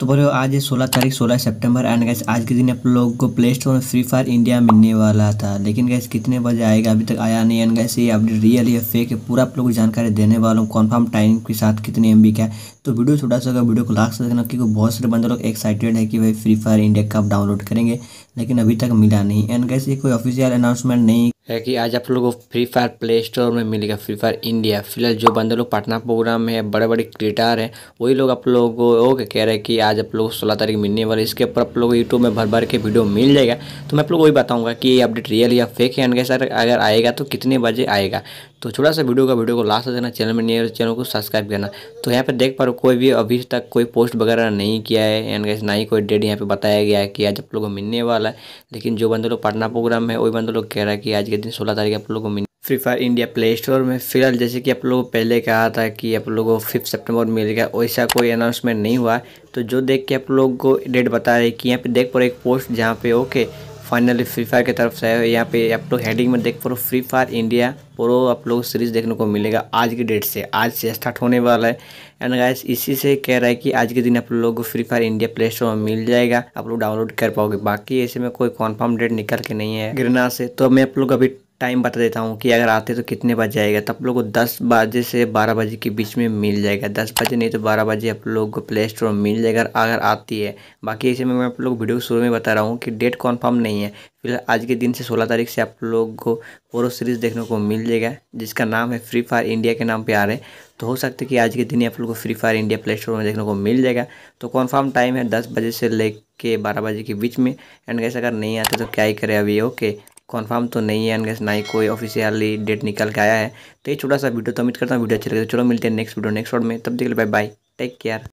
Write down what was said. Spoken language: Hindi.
तो बोलो आज ये सोलह तारीख सोलह सितंबर एंड गैस आज के दिन आप लोगों को प्ले स्टोर में फ्री फायर इंडिया मिलने वाला था लेकिन गैस कितने बजे आएगा अभी तक आया नहीं एंड गैस ये अपडेट रियल या फेक है पूरा आप लोगों को जानकारी देने वाला हूँ कॉन्फर्म टाइम के साथ कितने एम का है तो वीडियो छोटा सा वीडियो को लास्ट देखना क्योंकि बहुत सारे बंदे लोग एक्साइटेड है कि भाई फ्री फायर इंडिया का आप डाउनलोड करेंगे लेकिन अभी तक मिला नहीं एंड गैस ये कोई ऑफिशियल अनाउंसमेंट नहीं है कि आज आप लोगों को फ्री फायर प्ले स्टोर में मिलेगा फ्री फायर इंडिया फिलहाल जो बंदे लोग पटना प्रोग्राम में है बड़े बड़े क्रिएटर हैं वही लोग आप लोगों को ओके कह रहे हैं कि आज आप लोग सोलह तारीख मिलने वाले इसके ऊपर आप लोगों को यूट्यूब में भर भर के वीडियो मिल जाएगा तो मैं आप लोग वही बताऊँगा कि ये अपडेट रियल या फेक है एंड कैसा अगर आएगा तो कितने बजे आएगा तो छोटा सा वीडियो का वीडियो को लास्ट देना चैनल में नहीं चैनल तो को सब्सक्राइब करना तो यहाँ पर देख पा रहे कोई भी अभी तक कोई पोस्ट वगैरह नहीं किया है एंड कैसे ना ही कोई डेट यहाँ पर बताया गया है कि आज आप लोगों को मिलने वाला है लेकिन जो बंदे लोग पटना प्रोग्राम है वही बंदे लोग कह रहा है कि आज के दिन सोलह तारीख आप लोगों को free fire India play store में फिलहाल जैसे कि आप लोगों को पहले कहा था कि आप लोगों को फिफ्थ मिल मिलेगा वैसा कोई अनाउंसमेंट नहीं हुआ तो जो देख के आप लोगों को डेट बता रहे कि यहाँ पे देख पर एक पोस्ट जहाँ पे ओके फाइनली फ्री फायर की तरफ से यहाँ पे आप लोग हेडिंग में देख पो फ्री फायर इंडिया प्रो आप लोग सीरीज देखने को मिलेगा आज की डेट से आज से स्टार्ट होने वाला है एंड गाइस इसी से कह रहा है कि आज के दिन आप लोगों को free fire India play store में मिल जाएगा आप लोग डाउनलोड कर पाओगे बाकी ऐसे में कोई कॉन्फर्म डेट निकल के नहीं है गिरना से तो मैं आप लोग अभी टाइम बता देता हूँ कि अगर आते तो कितने बज जाएगा तो आप लोग को दस बजे से बारह बजे के बीच में मिल जाएगा दस बजे नहीं तो बारह बजे आप लोग को प्ले स्टोर में मिल जाएगा अगर आती है बाकी ऐसे में मैं आप लोग वीडियो शुरू में बता रहा हूँ कि डेट कॉन्फर्म नहीं है फिलहाल आज के दिन से सोलह तारीख से आप लोग को पोरो सीरीज़ देखने को मिल जाएगा जिसका नाम है फ्री फायर इंडिया के नाम पर आ रहे हैं तो हो सकता है कि आज के दिन ही आप लोग को free fire India play store में देखने को मिल जाएगा तो कन्फर्म टाइम है दस बजे से ले के बारह बजे के बीच में एंड कैसे अगर नहीं आते तो क्या ही करें अभी ओके कन्फर्म तो नहीं है अनगेस ना ही कोई ऑफिशियली डेट निकल के आया है तो ये छोटा सा वीडियो तो उम्मीद करता हूँ वीडियो अच्छी लगे तो चलो मिलते हैं नेक्स्ट वीडियो नेक्स्ट शॉट में तब देख लो बाय बाय टेक केयर